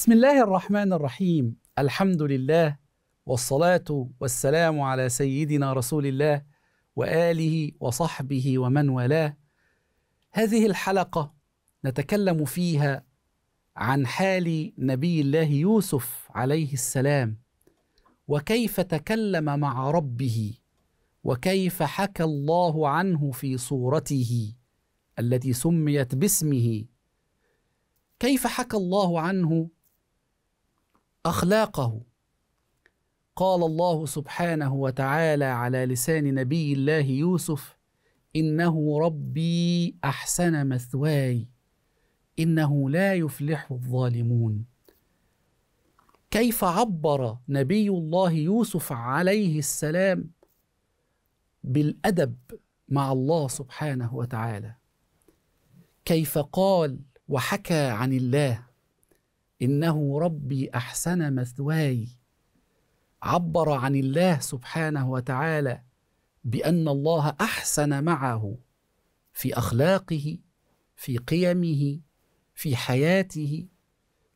بسم الله الرحمن الرحيم الحمد لله والصلاة والسلام على سيدنا رسول الله وآله وصحبه ومن والاه هذه الحلقة نتكلم فيها عن حال نبي الله يوسف عليه السلام وكيف تكلم مع ربه وكيف حكى الله عنه في صورته التي سميت باسمه كيف حكى الله عنه اخلاقه قال الله سبحانه وتعالى على لسان نبي الله يوسف انه ربي احسن مثواي انه لا يفلح الظالمون كيف عبر نبي الله يوسف عليه السلام بالادب مع الله سبحانه وتعالى كيف قال وحكى عن الله انه ربي احسن مثواي عبر عن الله سبحانه وتعالى بان الله احسن معه في اخلاقه في قيمه في حياته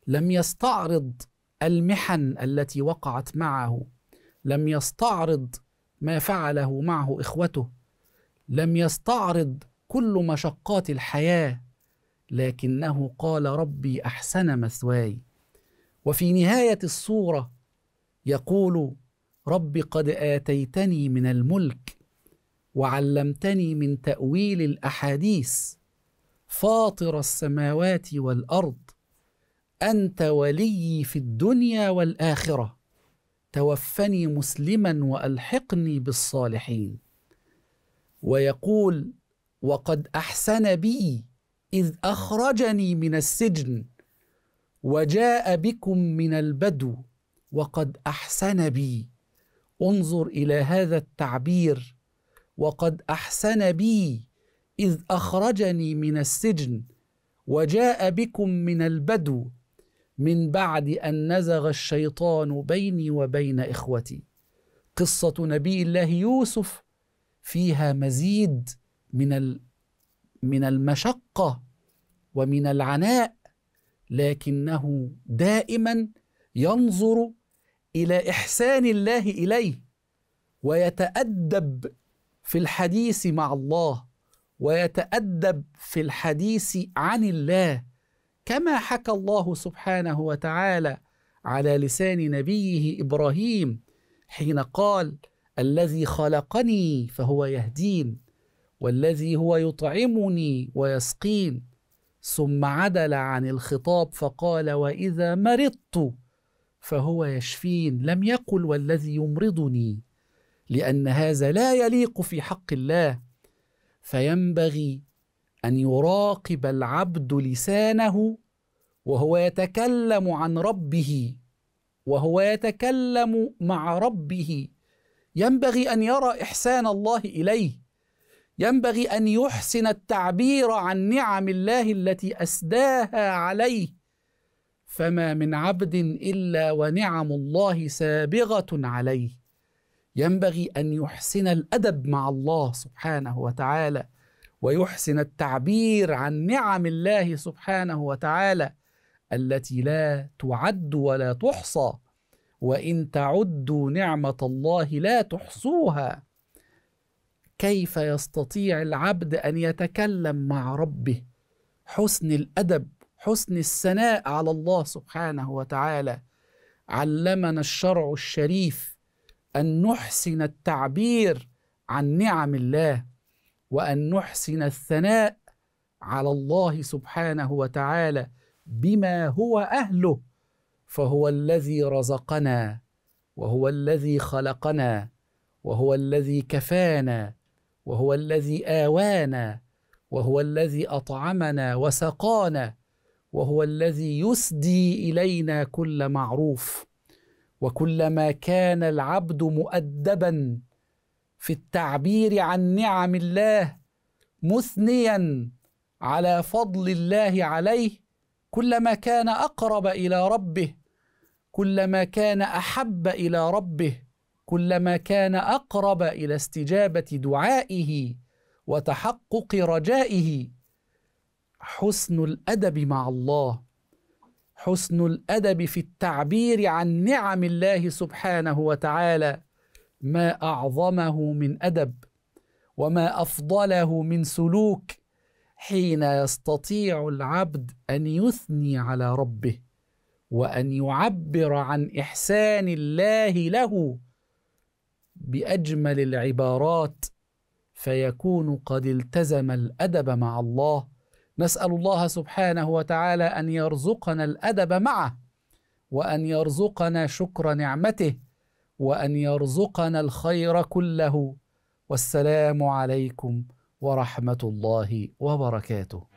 لم يستعرض المحن التي وقعت معه لم يستعرض ما فعله معه اخوته لم يستعرض كل مشقات الحياه لكنه قال ربي احسن مثواي وفي نهايه الصوره يقول رب قد اتيتني من الملك وعلمتني من تاويل الاحاديث فاطر السماوات والارض انت ولي في الدنيا والاخره توفني مسلما والحقني بالصالحين ويقول وقد احسن بي إذ أخرجني من السجن وجاء بكم من البدو وقد أحسن بي انظر إلى هذا التعبير وقد أحسن بي إذ أخرجني من السجن وجاء بكم من البدو من بعد أن نزغ الشيطان بيني وبين إخوتي قصة نبي الله يوسف فيها مزيد من من المشقة ومن العناء لكنه دائما ينظر الى احسان الله اليه ويتادب في الحديث مع الله ويتادب في الحديث عن الله كما حكى الله سبحانه وتعالى على لسان نبيه ابراهيم حين قال الذي خلقني فهو يهدين والذي هو يطعمني ويسقين ثم عدل عن الخطاب فقال واذا مرضت فهو يشفين لم يقل والذي يمرضني لان هذا لا يليق في حق الله فينبغي ان يراقب العبد لسانه وهو يتكلم عن ربه وهو يتكلم مع ربه ينبغي ان يرى احسان الله اليه ينبغي أن يحسن التعبير عن نعم الله التي أسداها عليه فما من عبد إلا ونعم الله سابغة عليه ينبغي أن يحسن الأدب مع الله سبحانه وتعالى ويحسن التعبير عن نعم الله سبحانه وتعالى التي لا تعد ولا تحصى وان تعدوا نعمه الله لا تحصوها كيف يستطيع العبد ان يتكلم مع ربه حسن الادب حسن الثناء على الله سبحانه وتعالى علمنا الشرع الشريف ان نحسن التعبير عن نعم الله وان نحسن الثناء على الله سبحانه وتعالى بما هو اهله فهو الذي رزقنا وهو الذي خلقنا وهو الذي كفانا وهو الذي آوانا وهو الذي أطعمنا وسقانا وهو الذي يسدي إلينا كل معروف وكلما كان العبد مؤدبا في التعبير عن نعم الله مثنيا على فضل الله عليه كلما كان اقرب الى ربه كلما كان احب الى ربه كلما كان اقرب الى استجابه دعائه وتحقق رجائه حسن الادب مع الله حسن الادب في التعبير عن نعم الله سبحانه وتعالى ما اعظمه من ادب وما افضله من سلوك حين يستطيع العبد ان يثني على ربه وان يعبر عن احسان الله له باجمل العبارات فيكون قد التزم الادب مع الله نسال الله سبحانه وتعالى ان يرزقنا الادب معه وان يرزقنا شكر نعمته وان يرزقنا الخير كله والسلام عليكم ورحمه الله وبركاته